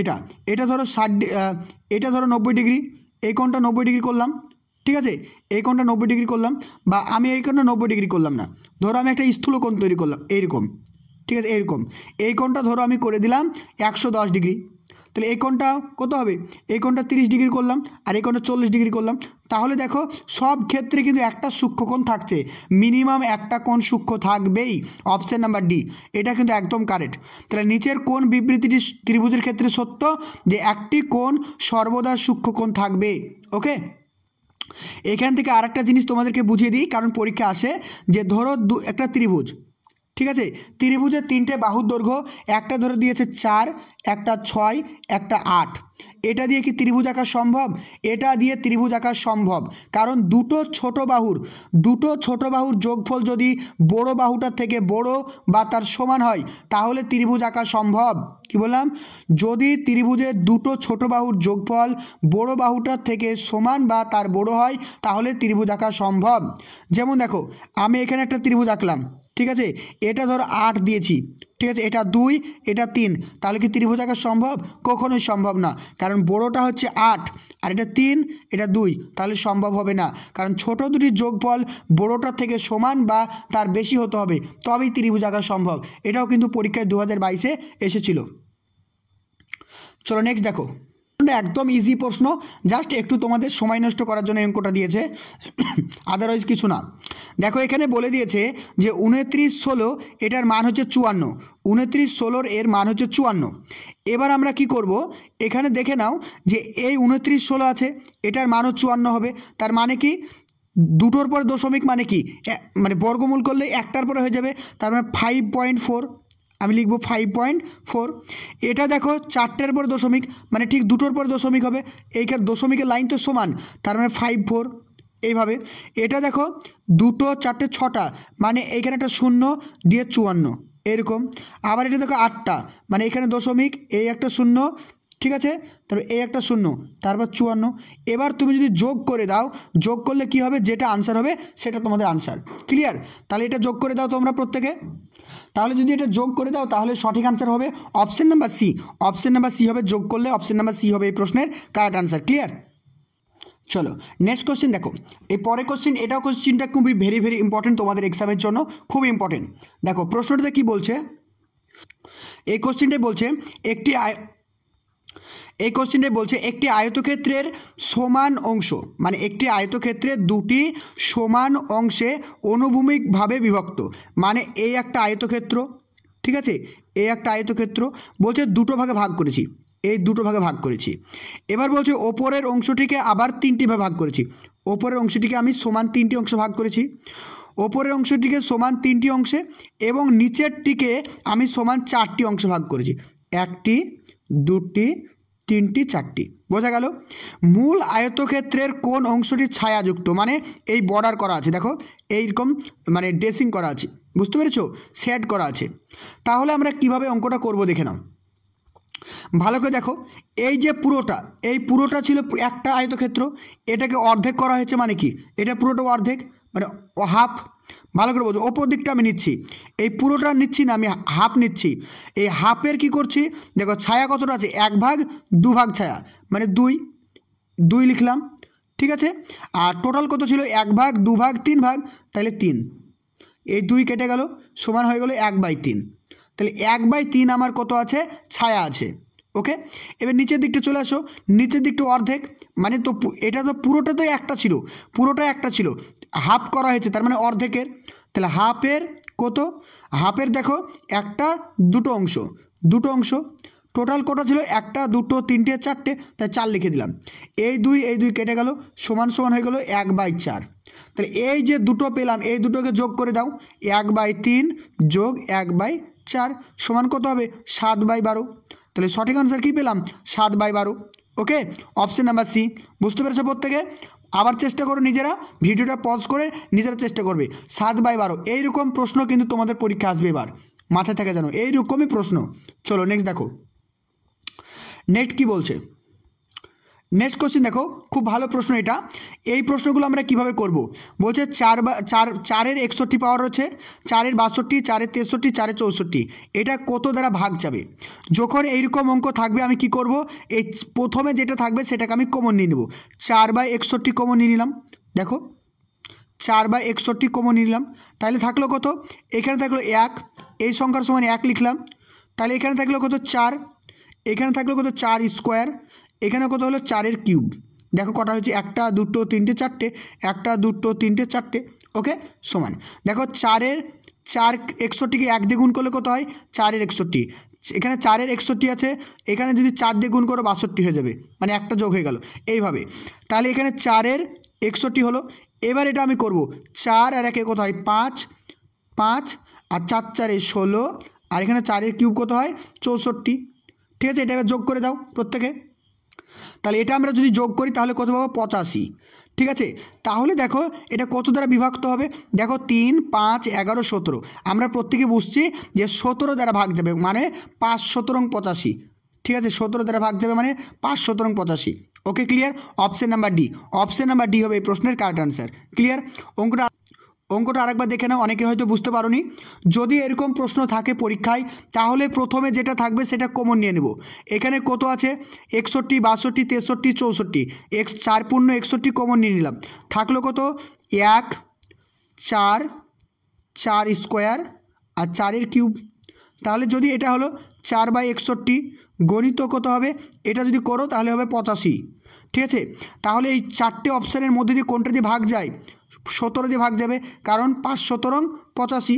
এটা এটা ধরো ষাট এটা ধরো নব্বই ডিগ্রি এই কোণটা নব্বই ডিগ্রি করলাম ঠিক আছে এই কোণটা নব্বই ডিগ্রি করলাম বা আমি এই কোণটা নব্বই ডিগ্রি করলাম না ধরো আমি একটা স্থূল কোণ তৈরি করলাম এইরকম ঠিক আছে এরকম এই কোণটা ধরো আমি করে দিলাম একশো ডিগ্রি তাহলে এই কোণটা কত হবে এই কোণটা তিরিশ ডিগ্রি করলাম আর এই কোণটা চল্লিশ ডিগ্রি করলাম তাহলে দেখো সব ক্ষেত্রে কিন্তু একটা সূক্ষ্মকোণ থাকছে মিনিমাম একটা কোণ সূক্ষ্ম থাকবেই অপশান নাম্বার ডি এটা কিন্তু একদম কারেক্ট তাহলে নিচের কোন বিবৃতিটি ত্রিভুজের ক্ষেত্রে সত্য যে একটি কোণ সর্বদা সূক্ষ্মকোণ থাকবে ওকে এখান থেকে আরেকটা জিনিস তোমাদেরকে বুঝিয়ে দিই কারণ পরীক্ষা আসে যে ধরো দু একটা ত্রিভুজ ঠিক আছে ত্রিভুজের তিনটে বাহুর দৈর্ঘ্য একটা ধরে দিয়েছে চার একটা ছয় একটা আট এটা দিয়ে কি ত্রিভুজ আঁকা সম্ভব এটা দিয়ে ত্রিভুজ আঁকা সম্ভব কারণ দুটো ছোট বাহুর দুটো ছোট বাহুর যোগফল যদি বড় বাহুটার থেকে বড় বা তার সমান হয় তাহলে ত্রিভুজ আঁকা সম্ভব কি বললাম যদি ত্রিভুজের দুটো ছোট বাহুর যোগফল বড় বাহুটার থেকে সমান বা তার বড় হয় তাহলে ত্রিভুজ আঁকা সম্ভব যেমন দেখো আমি এখানে একটা ত্রিভুজ আঁকলাম ঠিক আছে এটা ধর আট দিয়েছি ঠিক আছে এটা দুই এটা তিন তাহলে কি ত্রিভুজ আঁকা সম্ভব কখনোই সম্ভব না কারণ বড়টা হচ্ছে আট আর এটা তিন এটা দুই তাহলে সম্ভব হবে না কারণ ছোট দুটির যোগফল বড়টার থেকে সমান বা তার বেশি হতে হবে তবেই ত্রিভুজ আঁকা সম্ভব এটাও কিন্তু পরীক্ষায় দু হাজার বাইশে এসেছিল চলো নেক্সট দেখো একদম ইজি প্রশ্ন জাস্ট একটু তোমাদের সময় নষ্ট করার জন্য অঙ্কটা দিয়েছে আদারওয়াইজ কিছু না দেখো এখানে বলে দিয়েছে যে উনত্রিশ ষোলো এটার মান হচ্ছে চুয়ান্ন উনত্রিশ ষোলোর এর মান হচ্ছে চুয়ান্ন এবার আমরা কি করব এখানে দেখে নাও যে এই উনত্রিশ ষোলো আছে এটার মানও চুয়ান্ন হবে তার মানে কি দুটোর পর দশমিক মানে কি মানে বর্গমূল করলে একটার পরে হয়ে যাবে তার মানে ফাইভ পয়েন্ট ফোর আমি লিখব ফাইভ পয়েন্ট ফোর এটা দেখো চারটের পর দশমিক মানে ঠিক দুটোর পর দশমিক হবে এইখানে দশমিকের লাইন তো সমান তার মানে ফাইভ ফোর এইভাবে এটা দেখো দুটো চারটে ছটা মানে এইখানে একটা শূন্য দিয়ে চুয়ান্ন এরকম আবার এটা দেখো আটটা মানে এখানে দশমিক এই একটা শূন্য ঠিক আছে তারপর এই একটা শূন্য তারপর চুয়ান্ন এবার তুমি যদি যোগ করে দাও যোগ করলে কি হবে যেটা আনসার হবে সেটা তোমাদের আনসার ক্লিয়ার তাহলে এটা যোগ করে দাও তোমরা প্রত্যেকে তাহলে যদি এটা যোগ করে দাও তাহলে সঠিক আনসার হবে option number C option number C হবে যোগ করলে অপশান নাম্বার সি হবে এই প্রশ্নের কারেক্ট আনসার ক্লিয়ার চলো নেক্সট কোশ্চেন দেখো এই পরে কোশ্চেন এটাও কোশ্চেনটা খুবই ভেরি ভেরি ইম্পর্টেন্ট তোমাদের এক্সামের জন্য খুব ইম্পর্টেন্ট দেখো প্রশ্নটাতে কি বলছে এই কোশ্চেনটাই বলছে একটি এই কোশ্চেনটা বলছে একটি আয়তক্ষেত্রের সমান অংশ মানে একটি আয়তক্ষেত্রে দুটি সমান অংশে অনুভূমিকভাবে বিভক্ত মানে এই একটা আয়তক্ষেত্র ঠিক আছে এই একটা আয়তক্ষেত্র বলছে দুটো ভাগে ভাগ করেছি এই দুটো ভাগে ভাগ করেছি এবার বলছে ওপরের অংশটিকে আবার তিনটি ভাগে ভাগ করেছি ওপরের অংশটিকে আমি সমান তিনটি অংশ ভাগ করেছি ওপরের অংশটিকে সমান তিনটি অংশে এবং নিচেরটিকে আমি সমান চারটি অংশ ভাগ করেছি একটি দুটি তিনটি চারটি বোঝা গেল মূল আয়তক্ষেত্রের কোন অংশটি ছায়াযুক্ত মানে এই বর্ডার করা আছে দেখো এইরকম মানে ড্রেসিং করা আছে বুঝতে পেরেছো সেট করা আছে তাহলে আমরা কিভাবে অঙ্কটা করব দেখে নাও ভালো করে দেখো এই যে পুরোটা এই পুরোটা ছিল একটা আয়তক্ষেত্র এটাকে অর্ধেক করা হয়েছে মানে কি এটা পুরোটা অর্ধেক মানে হাফ ভালো করে বলছো ওপর দিকটা আমি নিচ্ছি এই পুরোটা নিচ্ছি না আমি হাফ নিচ্ছি এই হাফের কি করছি দেখো ছায়া কতটা আছে এক ভাগ দু ভাগ ছায়া মানে দুই দুই লিখলাম ঠিক আছে আর টোটাল কত ছিল এক ভাগ দু ভাগ তিন ভাগ তাহলে তিন এই দুই কেটে গেল সমান হয়ে গেল এক বাই তিন তাহলে এক বাই তিন আমার কত আছে ছায়া আছে ওকে এবার নিচের দিকটা চলে আসো নিচের দিকটা অর্ধেক মানে তো এটা তো পুরোটা তো একটা ছিল পুরোটা একটা ছিল হাফ করা হয়েছে তার মানে অর্ধেকের তাহলে হাফের কত হাফের দেখো একটা দুটো অংশ দুটো অংশ টোটাল কটা ছিল একটা দুটো তিনটে চারটে তাই চার লিখে দিলাম এই দুই এই দুই কেটে গেল সমান সমান হয়ে গেল এক বাই চার তাহলে এই যে দুটো পেলাম এই দুটোকে যোগ করে দাও এক বাই তিন যোগ এক বাই চার সমান কত হবে সাত বাই বারো তাহলে সঠিক আনসার কী পেলাম সাত বাই বারো ওকে অপশান নাম্বার সি বুঝতে পেরেছো প্রত্যেকে আবার চেষ্টা করো নিজেরা ভিডিওটা পজ করে নিজেরা চেষ্টা করবে সাত বাই বারো এইরকম প্রশ্ন কিন্তু তোমাদের পরীক্ষা আসবে এবার মাথায় থাকে যেন এইরকমই প্রশ্ন চলো নেক্সট দেখো নেক্সট কি বলছে নেক্সট কোশ্চেন দেখো খুব ভালো প্রশ্ন এটা এই প্রশ্নগুলো আমরা কিভাবে করব বলছে চার বা চার চারের একষট্টি পাওয়ার হচ্ছে চারের বাষট্টি চারের তেষট্টি চারের চৌষট্টি এটা কত দ্বারা ভাগ যাবে যখন এইরকম অঙ্ক থাকবে আমি কি করব এই প্রথমে যেটা থাকবে সেটাকে আমি কমন নিয়ে নেব চার বাই একষট্টি কমন নিয়ে নিলাম দেখো চার বাই একষট্টি কমন নিলাম তাহলে থাকলো কত এখানে থাকলো এক এই সংখ্যার সমান এক লিখলাম তাহলে এখানে থাকলো কত চার এখানে থাকলো কত চার স্কোয়ার এখানে কত হলো চারের কিউব দেখো কটা হচ্ছে একটা দুটো তিনটে চারটে একটা দুটো তিনটে চারটে ওকে সমান দেখো চারের চার একষট্টিকে এক দিয়ে গুণ করলে কত হয় চারের একষট্টি এখানে চারের একষট্টি আছে এখানে যদি চার দিয়ে গুণ করো বাষট্টি হয়ে যাবে মানে একটা যোগ হয়ে গেল এইভাবে তাহলে এখানে চারের একষট্টি হলো এবার এটা আমি করব চার আর একে কত হয় পাঁচ পাঁচ আর চার চারে ষোলো আর এখানে চারের কিউব কত হয় চৌষট্টি ঠিক আছে এটাকে যোগ করে দাও প্রত্যেকে তাহলে এটা আমরা যদি যোগ করি তাহলে কত পাবো পঁচাশি ঠিক আছে তাহলে দেখো এটা কত দ্বারা বিভক্ত হবে দেখো তিন পাঁচ এগারো সতেরো আমরা প্রত্যেকে বুঝছি যে সতেরো দ্বারা ভাগ যাবে মানে পাঁচ সতেরং পঁচাশি ঠিক আছে সতেরো দ্বারা ভাগ যাবে মানে পাঁচ সতেরং পঁচাশি okay clear option number D option number D হবে এই প্রশ্নের কারেক্ট আনসার ক্লিয়ার অঙ্কটা অঙ্কটা আরেকবার দেখে নাও অনেকে হয়তো বুঝতে নি যদি এরকম প্রশ্ন থাকে পরীক্ষায় তাহলে প্রথমে যেটা থাকবে সেটা কমন নিয়ে নেব এখানে কত আছে একষট্টি বাষট্টি তেষট্টি চৌষট্টি এক চার পূর্ণ একষট্টি কমন নিয়ে নিলাম থাকলো কত এক চার চার স্কোয়ার আর চারের কিউব তাহলে যদি এটা হলো চার বাই একষট্টি গণিত কত হবে এটা যদি করো তাহলে হবে পঁচাশি ঠিক আছে তাহলে এই চারটে অপশানের মধ্যে দিয়ে কোনটা দিয়ে ভাগ যায় সতেরো দিয়ে ভাগ যাবে কারণ পাঁচ সতেরং পঁচাশি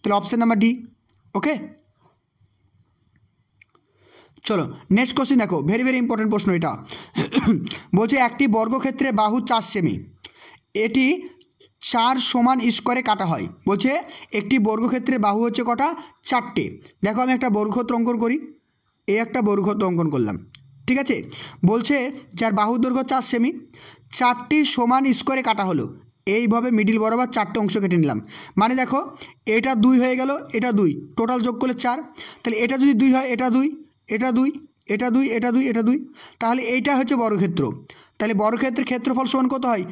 তাহলে অপশান নাম্বার ডি ওকে চলো নেক্সট কোশ্চেন দেখো ভেরি ভেরি ইম্পর্টেন্ট প্রশ্ন এটা বলছে একটি বর্গক্ষেত্রে বাহু চার সেমি এটি চার সমান স্কোয়ারে কাটা হয় বলছে একটি বর্গক্ষেত্রে বাহু হচ্ছে কটা চারটে দেখো আমি একটা বর্গক্ষেত্র অঙ্কন করি এই একটা বর্গক্ষেত্র অঙ্কন করলাম ঠিক আছে বলছে যার বাহু দৈর্ঘ্য চার সেমি চারটি সমান স্কোয়ারে কাটা হলো এইভাবে মিডিল বরাবর চারটে অংশ কেটে নিলাম মানে দেখো এটা দুই হয়ে গেল এটা দুই টোটাল যোগ করলে চার তাহলে এটা যদি দুই হয় এটা দুই এটা দুই এটা দুই এটা দুই এটা দুই তাহলে এইটা হচ্ছে বর্গক্ষেত্র তাহলে বর্গক্ষেত্রের ক্ষেত্রফল সমান কত হয়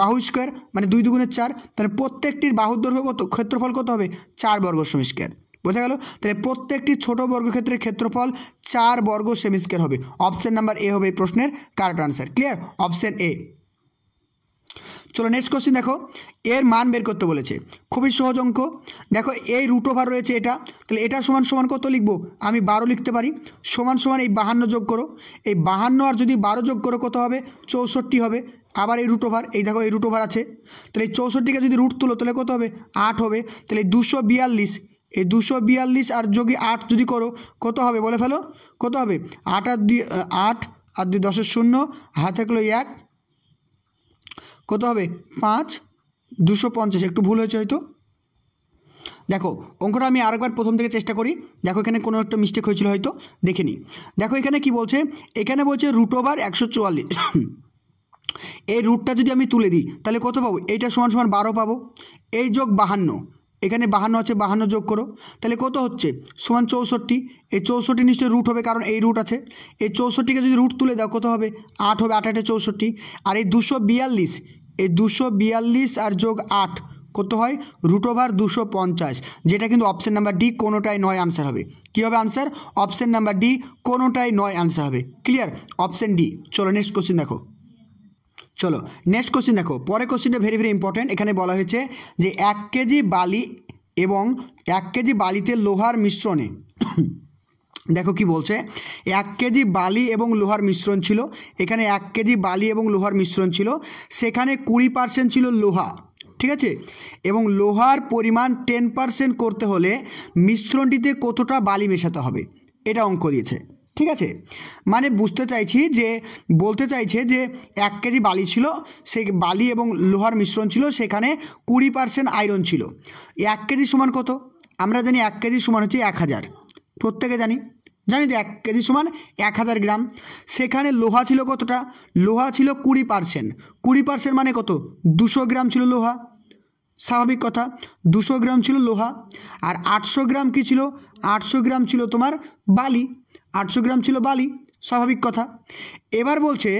বাহু স্কোয়ার মানে দুই দুগুণের চার তাহলে প্রত্যেকটির বাহুর দৈর্ঘ্য কত ক্ষেত্রফল কত হবে চার বর্গ সেমি স্কোয়ার বোঝা গেল তাহলে প্রত্যেকটি ছোট বর্গক্ষেত্রের ক্ষেত্রফল চার বর্গ সেমি স্কোয়ার হবে অপশান নাম্বার এ হবে এই প্রশ্নের correct answer clear option A চলো নেক্সট কোশ্চিন দেখো এর মান বের করতে বলেছে খুবই সহজ অঙ্ক দেখো এই রুট ওভার রয়েছে এটা তাহলে এটা সমান সমান কত লিখবো আমি বারো লিখতে পারি সমান সমান এই বাহান্ন যোগ করো এই বাহান্ন আর যদি বারো যোগ করো কত হবে চৌষট্টি হবে আবার এই রুট ওভার এই দেখো এই রুট ওভার আছে তাহলে এই চৌষট্টিকে যদি রুট তুলো তাহলে কত হবে আট হবে তাহলে দুশো বিয়াল্লিশ এই দুশো বিয়াল্লিশ আর যোগে আট যদি করো কত হবে বলে ফেলো কত হবে আট আর দুই আট আর দুই দশের শূন্য হাতে গেলো এক কত হবে পাঁচ দুশো পঞ্চাশ একটু ভুল হয়েছে হয়তো দেখো অঙ্কটা আমি আরেকবার প্রথম থেকে চেষ্টা করি দেখো এখানে কোনো একটা মিস্টেক হয়েছিল হয়তো দেখে নিই দেখো এখানে কি বলছে এখানে বলছে রুট ওভার একশো চুয়াল্লিশ এই রুটটা যদি আমি তুলে দিই তাহলে কত পাবো এইটা সমান সমান বারো পাবো এই যোগ বাহান্ন এখানে বাহান্ন আছে বাহান্ন যোগ করো তাহলে কত হচ্ছে সমান চৌষট্টি এই চৌষট্টি নিশ্চয়ই রুট হবে কারণ এই রুট আছে এই চৌষট্টিকে যদি রুট তুলে দাও কত হবে আট হবে আট আটে চৌষট্টি আর এই দুশো বিয়াল্লিশ এই দুশো বিয়াল্লিশ আর যোগ আট কত হয় রুট ওভার দুশো পঞ্চাশ যেটা কিন্তু অপশান নাম্বার ডি কোনোটাই নয় আনসার হবে কী হবে আনসার অপশান নাম্বার ডি কোনোটাই নয় আনসার হবে ক্লিয়ার অপশান ডি চলো নেক্সট কোশ্চেন দেখো চলো নেক্সট কোশ্চিন দেখো পরে কোশ্চিনটা ভেরি ভেরি ইম্পর্ট্যান্ট এখানে বলা হয়েছে যে এক কেজি বালি এবং এক কেজি বালিতে লোহার মিশ্রণে দেখো কি বলছে এক কেজি বালি এবং লোহার মিশ্রণ ছিল এখানে এক কেজি বালি এবং লোহার মিশ্রণ ছিল সেখানে কুড়ি পার্সেন্ট ছিল লোহা ঠিক আছে এবং লোহার পরিমাণ টেন পার্সেন্ট করতে হলে মিশ্রণটিতে কতটা বালি মেশাতে হবে এটা অঙ্ক দিয়েছে ঠিক আছে মানে বুঝতে চাইছি যে বলতে চাইছে যে এক কেজি বালি ছিল সে বালি এবং লোহার মিশ্রণ ছিল সেখানে কুড়ি পার্সেন্ট আয়রন ছিল এক কেজি সমান কত আমরা জানি এক কেজি সমান হচ্ছে এক হাজার প্রত্যেকে জানি জানি তো এক কেজি সমান এক হাজার গ্রাম সেখানে লোহা ছিল কতটা লোহা ছিল কুড়ি পার্সেন্ট কুড়ি পার্সেন্ট মানে কত দুশো গ্রাম ছিল লোহা স্বাভাবিক কথা দুশো গ্রাম ছিল লোহা আর আটশো গ্রাম কি ছিল আটশো গ্রাম ছিল তোমার বালি আটশো গ্রাম ছিল বালি স্বাভাবিক কথা এবার বলছে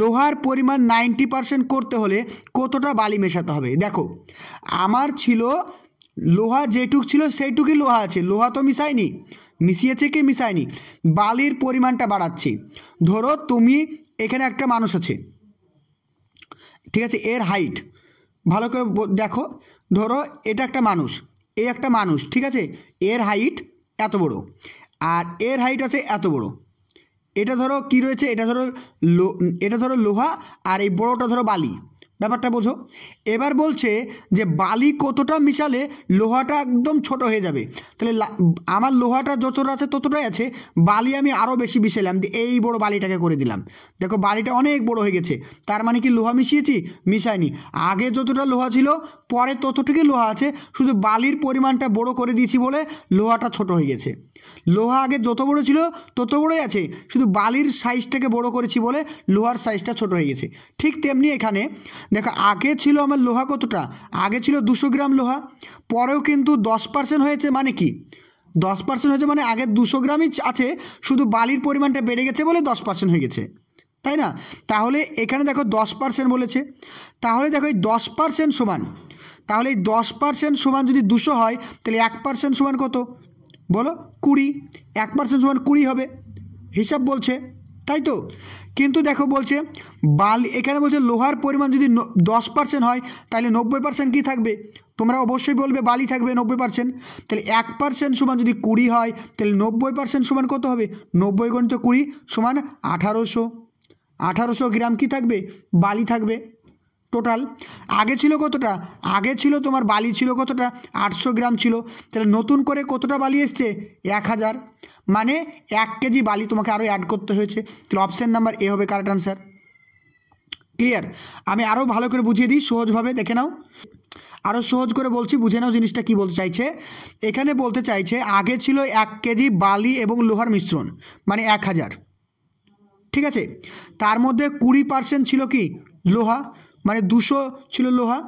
লোহার পরিমাণ নাইনটি পারসেন্ট করতে হলে কতটা বালি মেশাতে হবে দেখো আমার ছিল লোহা যেটুক ছিল সেইটুকুই লোহা আছে লোহা তো মিশায়নি মিশিয়েছে কি মিশায়নি বালির পরিমাণটা বাড়াচ্ছি ধরো তুমি এখানে একটা মানুষ আছে ঠিক আছে এর হাইট ভালো করে দেখো ধরো এটা একটা মানুষ এই একটা মানুষ ঠিক আছে এর হাইট এত বড় আর এর হাইট আছে এত বড় এটা ধরো কি রয়েছে এটা ধরো লো এটা ধরো লোহা আর এই বড়টা ধরো বালি ব্যাপারটা বোঝো এবার বলছে যে বালি কতটা মিশালে লোহাটা একদম ছোট হয়ে যাবে তাহলে আমার লোহাটা যতটা আছে ততটাই আছে বালি আমি আরও বেশি মিশালাম এই বড় বালিটাকে করে দিলাম দেখো বালিটা অনেক বড় হয়ে গেছে তার মানে কি লোহা মিশিয়েছি মিশাইনি আগে যতটা লোহা ছিল পরে ততটুকু লোহা আছে শুধু বালির পরিমাণটা বড় করে দিয়েছি বলে লোহাটা ছোট হয়ে গেছে লোহা আগে যত বড় ছিল তত বড়ই আছে শুধু বালির সাইজটাকে বড় করেছি বলে লোহার সাইজটা ছোট হয়ে গেছে ঠিক তেমনি এখানে দেখো আগে ছিল আমার লোহা কতটা আগে ছিল দুশো গ্রাম লোহা পরেও কিন্তু দশ পার্সেন্ট হয়েছে মানে কি দশ পার্সেন্ট হয়েছে মানে আগে দুশো গ্রামই আছে শুধু বালির পরিমাণটা বেড়ে গেছে বলে দশ পার্সেন্ট হয়ে গেছে তাই না তাহলে এখানে দেখো দশ পার্সেন্ট বলেছে তাহলে দেখো এই দশ পার্সেন্ট সমান তাহলে এই দশ পার্সেন্ট সমান যদি দুশো হয় তাহলে এক পার্সেন্ট সমান কত বলো কুড়ি এক পার্সেন্ট সমান কুড়ি হবে হিসাব বলছে তাই তো কিন্তু দেখো বলছে বাল এখানে বলছে লোহার পরিমাণ যদি দশ পার্সেন্ট হয় তাহলে নব্বই পার্সেন্ট কী থাকবে তোমরা অবশ্যই বলবে বালি থাকবে নব্বই পার্সেন্ট তাহলে এক পার্সেন্ট সমান যদি কুড়ি হয় তাহলে নব্বই পার্সেন্ট সমান কত হবে নব্বই গণিত কুড়ি সমান আঠারোশো আঠারোশো গ্রাম কি থাকবে বালি থাকবে টোটাল আগে ছিল কতটা আগে ছিল তোমার বালি ছিল কতটা আটশো গ্রাম ছিল তাহলে নতুন করে কতটা বালি এসছে এক হাজার মানে এক কেজি বালি তোমাকে আরও অ্যাড করতে হয়েছে তাহলে অপশান নাম্বার এ হবে কারেক্ট আনসার ক্লিয়ার আমি আরও ভালো করে বুঝিয়ে দিই সহজভাবে দেখে নাও আরও সহজ করে বলছি বুঝে নাও জিনিসটা কি বলতে চাইছে এখানে বলতে চাইছে আগে ছিল এক কেজি বালি এবং লোহার মিশ্রণ মানে এক হাজার ঠিক আছে তার মধ্যে কুড়ি পার্সেন্ট ছিল কি লোহা মানে দুশো ছিল লোহা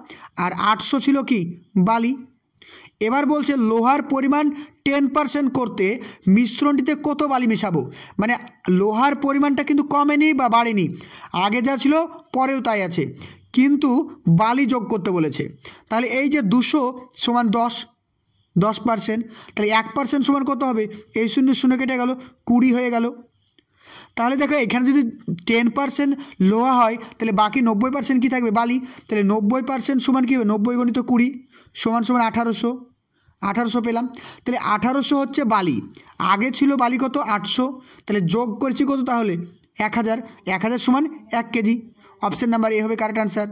আর আটশো ছিল কি বালি এবার বলছে লোহার পরিমাণ টেন পার্সেন্ট করতে মিশ্রণটিতে কত বালি মেশাবো মানে লোহার পরিমাণটা কিন্তু কমেনি বা বাড়েনি আগে যা ছিল পরেও তাই আছে কিন্তু বালি যোগ করতে বলেছে তাহলে এই যে দুশো সমান দশ দশ পার্সেন্ট তাহলে এক পার্সেন্ট সমান কত হবে এই শূন্য শূন্য কেটে গেল কুড়ি হয়ে গেল তাহলে দেখো এখানে যদি টেন পার্সেন্ট লোহা হয় তাহলে বাকি নব্বই পার্সেন্ট কী থাকবে বালি তাহলে নব্বই পার্সেন্ট সমান কী হবে নব্বই গণিত কুড়ি সমান সমান আঠারোশো আঠারোশো পেলাম তাহলে আঠারোশো হচ্ছে বালি আগে ছিল বালি কত আটশো তাহলে যোগ করছি কত তাহলে এক হাজার এক হাজার সমান এক কেজি অপশান নাম্বার এ হবে কারেক্ট আনসার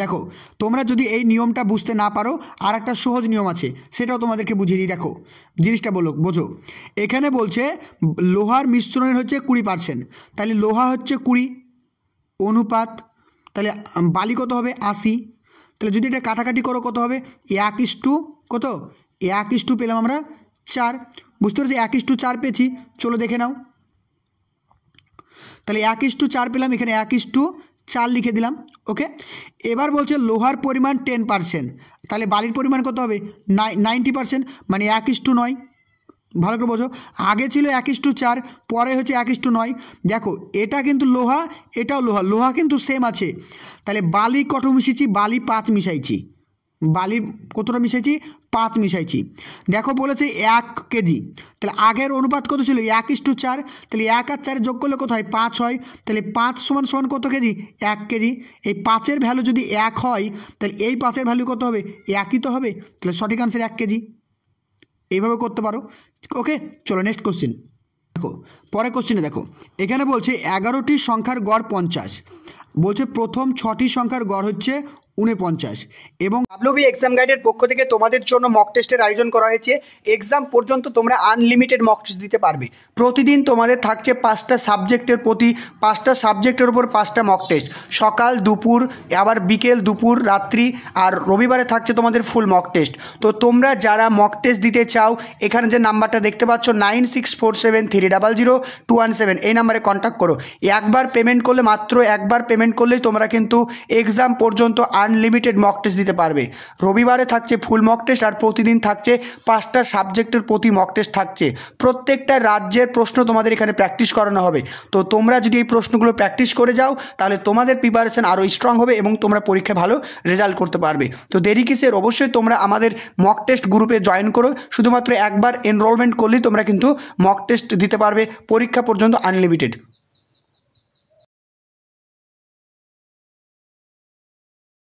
দেখো তোমরা যদি এই নিয়মটা বুঝতে না পারো আর একটা সহজ নিয়ম আছে সেটাও তোমাদেরকে বুঝিয়ে দিই দেখো জিনিসটা বলো বোঝো এখানে বলছে লোহার মিশ্রণের হচ্ছে কুড়ি পার্সেন্ট তাহলে লোহা হচ্ছে কুড়ি অনুপাত তাহলে বালি কত হবে আশি তাহলে যদি এটা কাটাকাটি করো কত হবে এক ইস্টু কত এক ইস্টু পেলাম আমরা চার বুঝতে পারছি এক ইস্টু চার পেয়েছি চলো দেখে নাও তাহলে এক ইস্টু চার পেলাম এখানে এক ইস্টু চার লিখে দিলাম ওকে এবার বলছে লোহার পরিমাণ টেন পারসেন্ট তাহলে বালির পরিমাণ কত হবে নাই নাইনটি পারসেন্ট মানে এক ইস্টু নয় ভালো করে বোঝো আগে ছিল এক ইস্টু চার পরে হচ্ছে এক ইস্টু নয় দেখো এটা কিন্তু লোহা এটাও লোহা লোহা কিন্তু সেম আছে তাহলে বালি কত মিশিয়েছি বালি পাঁচ মিশাইছি বালি কতটা মিশাইছি পাঁচ মিশাইছি দেখো বলেছে এক কেজি তাহলে আগের অনুপাত কত ছিল এক ইস্টু চার তাহলে এক আর চারে যোগ করলে কত হয় পাঁচ হয় তাহলে পাঁচ সমান সমান কত কেজি এক কেজি এই পাঁচের ভ্যালু যদি এক হয় তাহলে এই পাঁচের ভ্যালু কত হবে একই তো হবে তাহলে সঠিক আনসার এক কেজি এইভাবে করতে পারো ওকে চলো নেক্সট কোশ্চিন দেখো পরে কোশ্চিনে দেখো এখানে বলছে এগারোটি সংখ্যার গড় পঞ্চাশ বলছে প্রথম ছটি সংখ্যার গড় হচ্ছে উনপঞ্চাশ এবং ডাব্লুবি এক্সাম গাইডের পক্ষ থেকে তোমাদের জন্য মক টেস্টের আয়োজন করা হয়েছে এক্সাম পর্যন্ত তোমরা আনলিমিটেড মক টেস্ট দিতে পারবে প্রতিদিন তোমাদের থাকছে পাঁচটা সাবজেক্টের প্রতি পাঁচটা সাবজেক্টের উপর পাঁচটা মক টেস্ট সকাল দুপুর আবার বিকেল দুপুর রাত্রি আর রবিবারে থাকছে তোমাদের ফুল মক টেস্ট তো তোমরা যারা মক টেস্ট দিতে চাও এখানে যে নাম্বারটা দেখতে পাচ্ছ nine six four seven three double zero two one seven এই নাম্বারে কন্ট্যাক্ট করো একবার পেমেন্ট করলে মাত্র একবার পেমেন্ট করলেই তোমরা কিন্তু এক্সাম পর্যন্ত আন আনলিমিটেড মক টেস্ট দিতে পারবে রবিবারে থাকছে ফুল মক টেস্ট আর প্রতিদিন থাকছে পাঁচটা সাবজেক্টের প্রতি মক টেস্ট থাকছে প্রত্যেকটা রাজ্যের প্রশ্ন তোমাদের এখানে প্র্যাকটিস করানো হবে তো তোমরা যদি এই প্রশ্নগুলো প্র্যাকটিস করে যাও তাহলে তোমাদের প্রিপারেশান আরও স্ট্রং হবে এবং তোমরা পরীক্ষায় ভালো রেজাল্ট করতে পারবে তো দেরি কিসের অবশ্যই তোমরা আমাদের মক টেস্ট গ্রুপে জয়েন করো শুধুমাত্র একবার এনরোলমেন্ট করলেই তোমরা কিন্তু মক টেস্ট দিতে পারবে পরীক্ষা পর্যন্ত আনলিমিটেড